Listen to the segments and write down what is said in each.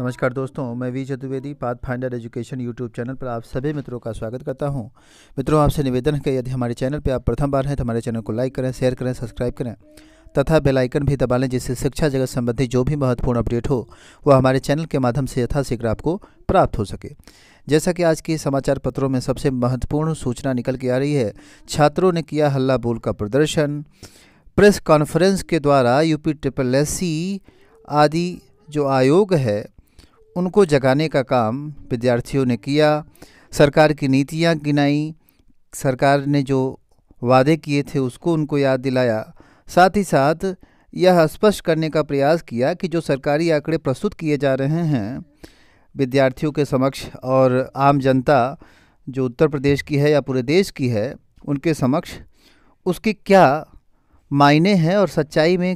नमस्कार दोस्तों मैं V Chaturvedi path finder education YouTube channel पर आप सभी मित्रों का स्वागत करता हूं मित्रों आपसे निवेदन है कि यदि हमारे चैनल पर आप प्रथम बार हैं तो हमारे चैनल को लाइक करें शेयर करें सब्सक्राइब करें तथा बेल आइकन भी दबा लें जिससे शिक्षा जगत संबंधी जो भी महत्वपूर्ण अपडेट हो वह हमारे चैनल के माध्यम से यथाशीघ्र आपको प्राप्त हो सके जैसा कि आज के समाचार पत्रों में सबसे महत्वपूर्ण सूचना निकल के आ रही है छात्रों ने किया हल्ला बोल का प्रदर्शन प्रेस कॉन्फ्रेंस के द्वारा यूपी ट्रिपल एस आदि जो आयोग है उनको जगाने का काम विद्यार्थियों ने किया सरकार की नीतियाँ गिनाई सरकार ने जो वादे किए थे उसको उनको याद दिलाया साथ ही साथ यह स्पष्ट करने का प्रयास किया कि जो सरकारी आंकड़े प्रस्तुत किए जा रहे हैं विद्यार्थियों के समक्ष और आम जनता जो उत्तर प्रदेश की है या पूरे देश की है उनके समक्ष उसके क्या मायने हैं और सच्चाई में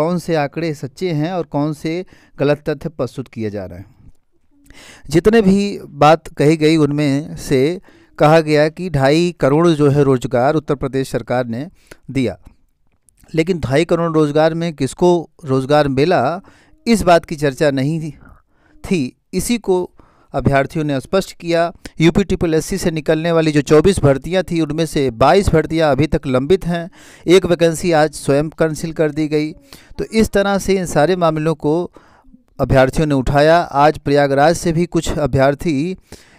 कौन से आंकड़े सच्चे हैं और कौन से गलत तथ्य प्रस्तुत किए जा रहे हैं जितने भी बात कही गई उनमें से कहा गया कि ढाई करोड़ जो है रोज़गार उत्तर प्रदेश सरकार ने दिया लेकिन ढाई करोड़ रोज़गार में किसको रोज़गार मिला इस बात की चर्चा नहीं थी इसी को अभ्यर्थियों ने स्पष्ट किया यूपी ट्रिपल एस से निकलने वाली जो 24 भर्तियां थी उनमें से 22 भर्तियां अभी तक लंबित हैं एक वैकेंसी आज स्वयं कैंसिल कर दी गई तो इस तरह से इन सारे मामलों को अभ्यर्थियों ने उठाया आज प्रयागराज से भी कुछ अभ्यर्थी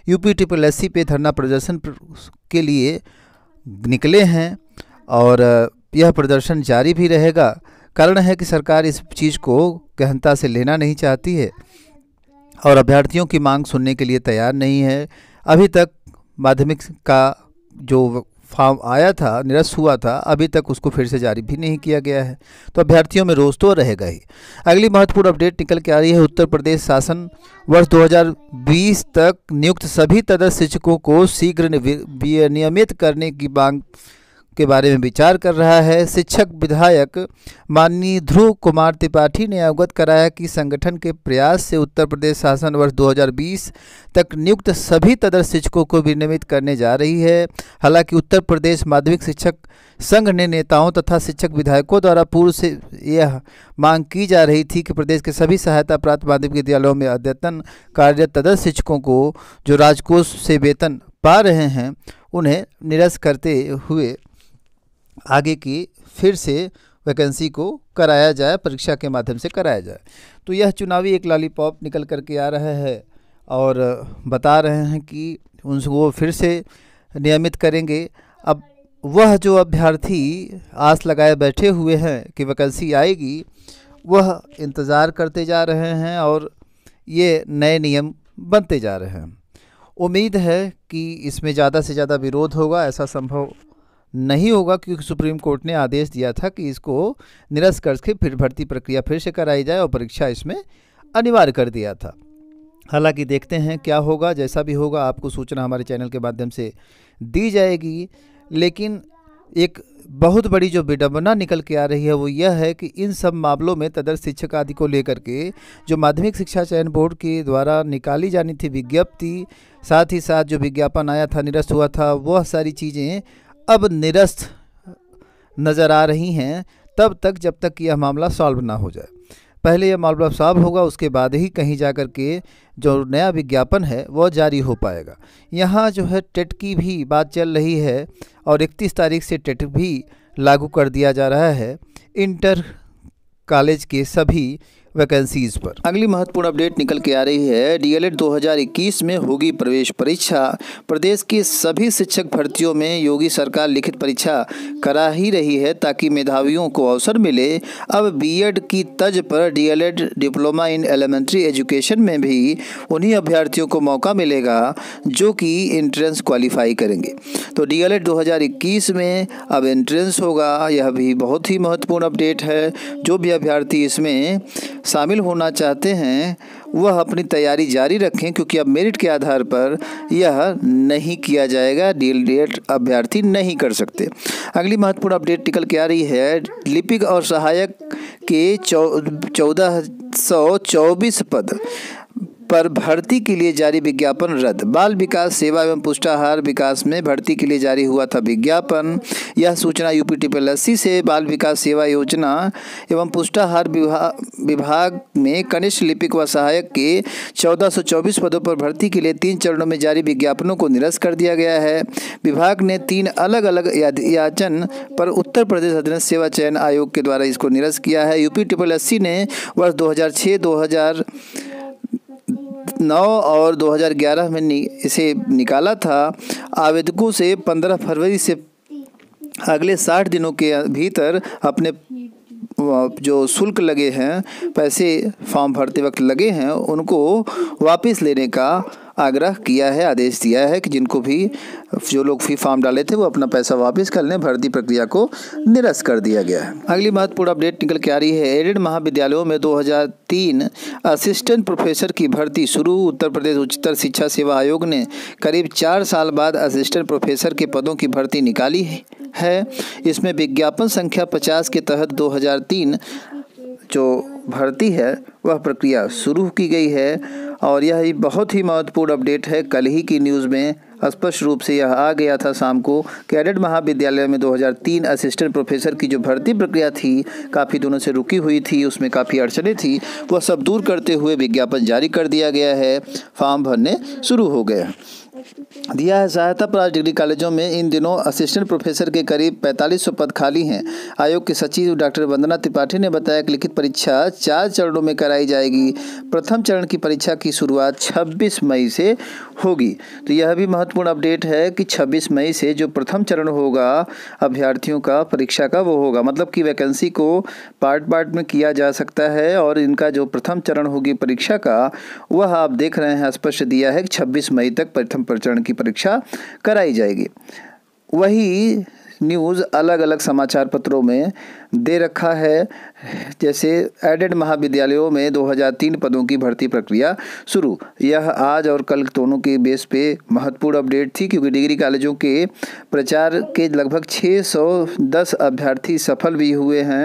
यूपी ट्रिपल एस पे धरना प्रदर्शन के लिए निकले हैं और यह प्रदर्शन जारी भी रहेगा कारण है कि सरकार इस चीज़ को गहनता से लेना नहीं चाहती है और अभ्यर्थियों की मांग सुनने के लिए तैयार नहीं है अभी तक माध्यमिक का जो फॉर्म आया था निरस्त हुआ था अभी तक उसको फिर से जारी भी नहीं किया गया है तो अभ्यर्थियों में रोज तो रहेगा ही अगली महत्वपूर्ण अपडेट निकल के आ रही है उत्तर प्रदेश शासन वर्ष 2020 तक नियुक्त सभी तदस्थ शिक्षकों को शीघ्र नियमित करने की मांग के बारे में विचार कर रहा है शिक्षक विधायक माननीय ध्रुव कुमार त्रिपाठी ने अवगत कराया कि संगठन के प्रयास से उत्तर प्रदेश शासन वर्ष 2020 तक नियुक्त सभी तदर्थ शिक्षकों को विनियमित करने जा रही है हालांकि उत्तर प्रदेश माध्यमिक शिक्षक संघ ने नेताओं तथा शिक्षक विधायकों द्वारा पूर्व से यह मांग की जा रही थी कि प्रदेश के सभी सहायता प्राप्त माध्यमिक विद्यालयों में अद्यतन कार्यरत तदर्थ शिक्षकों को जो राजकोष से वेतन पा रहे हैं उन्हें निरस्त करते हुए आगे की फिर से वैकेंसी को कराया जाए परीक्षा के माध्यम से कराया जाए तो यह चुनावी एक लॉलीपॉप निकल करके आ रहा है और बता रहे हैं कि उनको फिर से नियमित करेंगे अब वह जो अभ्यर्थी आस लगाए बैठे हुए हैं कि वैकेंसी आएगी वह इंतज़ार करते जा रहे हैं और ये नए नियम बनते जा रहे हैं उम्मीद है कि इसमें ज़्यादा से ज़्यादा विरोध होगा ऐसा संभव नहीं होगा क्योंकि सुप्रीम कोर्ट ने आदेश दिया था कि इसको निरस्त करके फिर भर्ती प्रक्रिया फिर से कराई जाए और परीक्षा इसमें अनिवार्य कर दिया था हालांकि देखते हैं क्या होगा जैसा भी होगा आपको सूचना हमारे चैनल के माध्यम से दी जाएगी लेकिन एक बहुत बड़ी जो विडम्बना निकल के आ रही है वो यह है कि इन सब मामलों में तदर शिक्षक आदि को लेकर के जो माध्यमिक शिक्षा चयन बोर्ड के द्वारा निकाली जानी थी विज्ञप्ति साथ ही साथ जो विज्ञापन आया था निरस्त हुआ था वह सारी चीज़ें अब निरस्त नज़र आ रही हैं तब तक जब तक यह मामला सॉल्व ना हो जाए पहले यह मामला सॉल्व होगा उसके बाद ही कहीं जा कर के जो नया विज्ञापन है वह जारी हो पाएगा यहाँ जो है टेट की भी बात चल रही है और इकतीस तारीख से टेट भी लागू कर दिया जा रहा है इंटर कॉलेज के सभी वैकेंसीज पर अगली महत्वपूर्ण अपडेट निकल के आ रही है डीएलएड 2021 में होगी प्रवेश परीक्षा प्रदेश की सभी शिक्षक भर्तियों में योगी सरकार लिखित परीक्षा करा ही रही है ताकि मेधावियों को अवसर मिले अब बीएड की तज पर DElEd diploma in elementary education में भी उन्हीं अभ्यर्थियों को मौका मिलेगा जो कि इंट्रेंस क्वालिफाई करेंगे तो डीएलएड 2021 में अब इंट्रेंस होगा यह भी बहुत ही महत्वपूर्ण अपडेट है जो भी अभ्यर्थी इसमें शामिल होना चाहते हैं वह अपनी तैयारी जारी रखें क्योंकि अब मेरिट के आधार पर यह नहीं किया जाएगा डी अभ्यर्थी नहीं कर सकते अगली महत्वपूर्ण अपडेट निकल के आ रही है लिपिक और सहायक के चौदह सौ चौबीस पद पर भर्ती के लिए जारी विज्ञापन रद्द बाल विकास सेवा एवं पुष्टाहार विकास में भर्ती के लिए जारी हुआ था विज्ञापन यह सूचना यूपी ट्रिपल से बाल विकास सेवा योजना एवं पुष्टाहार विभाग विभाग में कनिष्ठ लिपिक व सहायक के चौबीस पदों पर भर्ती के लिए तीन चरणों में जारी विज्ञापनों को निरस्त कर दिया गया है विभाग ने तीन अलग अलग याचन पर उत्तर प्रदेश अधीनस्थ सेवा चयन आयोग के द्वारा इसको निरस्त किया है यूपी ट्रिपल अस्सी ने वर्ष 2006 2000 2009 और 2011 में इसे निकाला था आवेदकों से 15 फरवरी से अगले 60 दिनों के भीतर अपने जो शुल्क लगे हैं पैसे फॉर्म भरते वक्त लगे हैं उनको वापस लेने का आग्रह किया है आदेश दिया है कि जिनको भी जो लोग फी फॉर्म डाले थे वो अपना पैसा वापस कर लें भर्ती प्रक्रिया को निरस्त कर दिया गया है अगली महत्वपूर्ण अपडेट निकल के आ रही है एडेड महाविद्यालयों में 2003 असिस्टेंट प्रोफेसर की भर्ती शुरू उत्तर प्रदेश उच्चतर शिक्षा सेवा आयोग ने करीब चार साल बाद असिस्टेंट प्रोफेसर के पदों की भर्ती निकाली है इसमें विज्ञापन संख्या पचास के तहत दो जो भर्ती है वह प्रक्रिया शुरू की गई है और यह ही बहुत ही महत्वपूर्ण अपडेट है कल ही की न्यूज़ में स्पष्ट रूप से यह आ गया था शाम को कैडेट महाविद्यालय में 2003 असिस्टेंट प्रोफेसर की जो भर्ती प्रक्रिया थी काफ़ी दिनों से रुकी हुई थी उसमें काफ़ी अड़चने थी वह सब दूर करते हुए विज्ञापन जारी कर दिया गया है फॉर्म भरने शुरू हो गए दिया है सहायता प्राप्त डिग्री कॉलेजों में इन दिनों असिस्टेंट प्रोफेसर के करीब 4500 पद खाली हैं आयोग के सचिव डॉक्टर वंदना त्रिपाठी ने बताया कि लिखित परीक्षा चार चरणों में कराई जाएगी प्रथम चरण की परीक्षा की शुरुआत 26 मई से होगी तो यह भी महत्वपूर्ण अपडेट है कि 26 मई से जो प्रथम चरण होगा अभ्यर्थियों का परीक्षा का वो होगा मतलब कि वैकेंसी को पार्ट पार्ट में किया जा सकता है और इनका जो प्रथम चरण होगी परीक्षा का वह आप देख रहे हैं स्पष्ट दिया है कि छब्बीस मई तक प्रथम प्रचरण की परीक्षा कराई जाएगी वही न्यूज़ अलग अलग समाचार पत्रों में दे रखा है जैसे एडेड महाविद्यालयों में 2003 पदों की भर्ती प्रक्रिया शुरू यह आज और कल दोनों के बेस पे महत्वपूर्ण अपडेट थी क्योंकि डिग्री कॉलेजों के प्रचार के लगभग 610 अभ्यर्थी सफल भी हुए हैं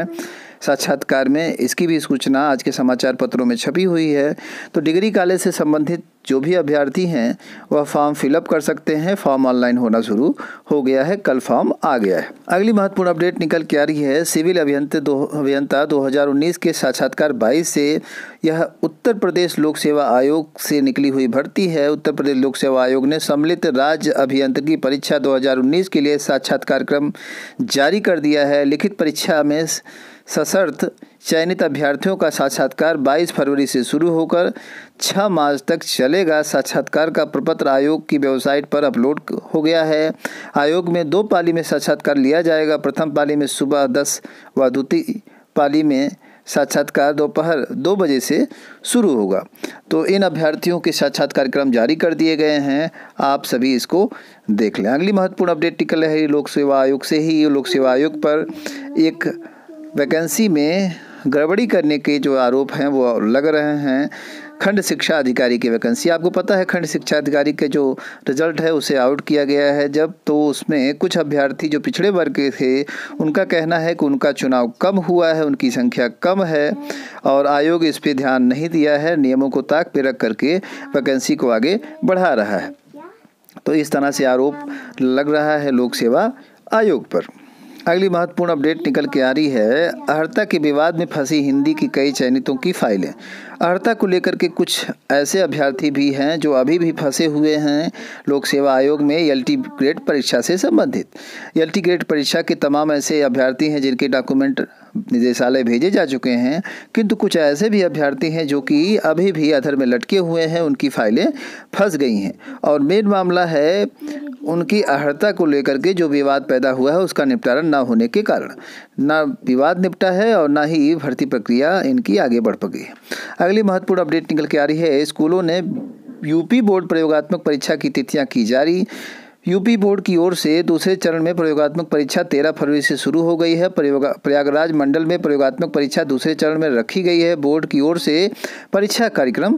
साक्षात्कार में इसकी भी सूचना आज के समाचार पत्रों में छपी हुई है तो डिग्री कॉलेज से संबंधित जो भी अभ्यर्थी हैं वह फॉर्म फिलअप कर सकते हैं फॉर्म ऑनलाइन होना शुरू हो गया है कल फॉर्म आ गया है अगली महत्वपूर्ण अपडेट निकल के आ रही है सिविल अभियंता दो अभियंता दो के साक्षात्कार 22 से यह उत्तर प्रदेश लोक सेवा आयोग से निकली हुई भर्ती है उत्तर प्रदेश लोक सेवा आयोग ने सम्मिलित राज्य की परीक्षा दो के लिए साक्षात्कार क्रम जारी कर दिया है लिखित परीक्षा में सशर्त चयनित अभ्यर्थियों का साक्षात्कार 22 फरवरी से शुरू होकर 6 मार्च तक चलेगा साक्षात्कार का प्रपत्र आयोग की वेबसाइट पर अपलोड हो गया है आयोग में दो पाली में साक्षात्कार लिया जाएगा प्रथम पाली में सुबह दस व द्वितीय पाली में साक्षात्कार दोपहर दो, दो बजे से शुरू होगा तो इन अभ्यर्थियों के साक्षात्कार क्रम जारी कर दिए गए हैं आप सभी इसको देख लें अगली महत्वपूर्ण अपडेट निकल रही लोक सेवा आयोग से ही लोक सेवा आयोग पर एक वैकेंसी में गड़बड़ी करने के जो आरोप हैं वो लग रहे हैं खंड शिक्षा अधिकारी की वैकेंसी आपको पता है खंड शिक्षा अधिकारी के जो रिजल्ट है उसे आउट किया गया है जब तो उसमें कुछ अभ्यर्थी जो पिछड़े वर्ग के थे उनका कहना है कि उनका चुनाव कम हुआ है उनकी संख्या कम है और आयोग इस पर ध्यान नहीं दिया है नियमों को ताक पे रख करके वैकेंसी को आगे बढ़ा रहा है तो इस तरह से आरोप लग रहा है लोक सेवा आयोग पर अगली महत्वपूर्ण अपडेट निकल के आ रही है अहर्ता के विवाद में फंसी हिंदी की कई चयनितों की फाइलें अहर्ता को लेकर के कुछ ऐसे अभ्यर्थी भी हैं जो अभी भी फंसे हुए हैं लोक सेवा आयोग में एल टी ग्रेड परीक्षा से संबंधित एल टी ग्रेड परीक्षा के तमाम ऐसे अभ्यर्थी हैं जिनके डॉक्यूमेंट निदेशालय भेजे जा चुके हैं किंतु कुछ ऐसे भी अभ्यर्थी हैं जो कि अभी भी अधर में लटके हुए हैं उनकी फाइलें फंस गई हैं और मेन मामला है उनकी अहर्ता को लेकर के जो विवाद पैदा हुआ है उसका निपटारा ना होने के कारण ना विवाद निपटा है और ना ही भर्ती प्रक्रिया इनकी आगे बढ़ पकी है अगली महत्वपूर्ण अपडेट निकल के आ रही है स्कूलों ने यूपी बोर्ड प्रयोगात्मक परीक्षा की तिथियां की जा रही यूपी बोर्ड की ओर से दूसरे चरण में प्रयोगात्मक परीक्षा 13 फरवरी से शुरू हो गई है प्रयागराज मंडल में प्रयोगात्मक परीक्षा दूसरे चरण में रखी गई है बोर्ड की ओर से परीक्षा कार्यक्रम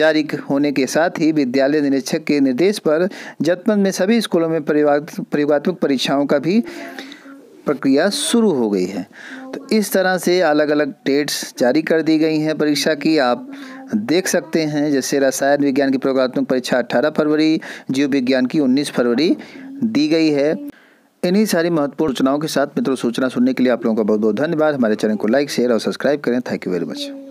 जारी होने के साथ ही विद्यालय निरीक्षक के निर्देश पर जतपन में सभी स्कूलों में प्रयोगात्मक परीक्षाओं का भी प्रक्रिया शुरू हो गई है तो इस तरह से अलग अलग डेट्स जारी कर दी गई हैं परीक्षा की आप देख सकते हैं जैसे रसायन विज्ञान की प्रयोगात्मक परीक्षा अट्ठारह फरवरी जीव विज्ञान की उन्नीस फरवरी दी गई है इन्हीं सारी महत्वपूर्ण सूचनाओं के साथ मित्रों सूचना सुनने के लिए आप लोगों का बहुत बहुत धन्यवाद हमारे चैनल को लाइक शेयर और सब्सक्राइब करें थैंक यू वेरी मच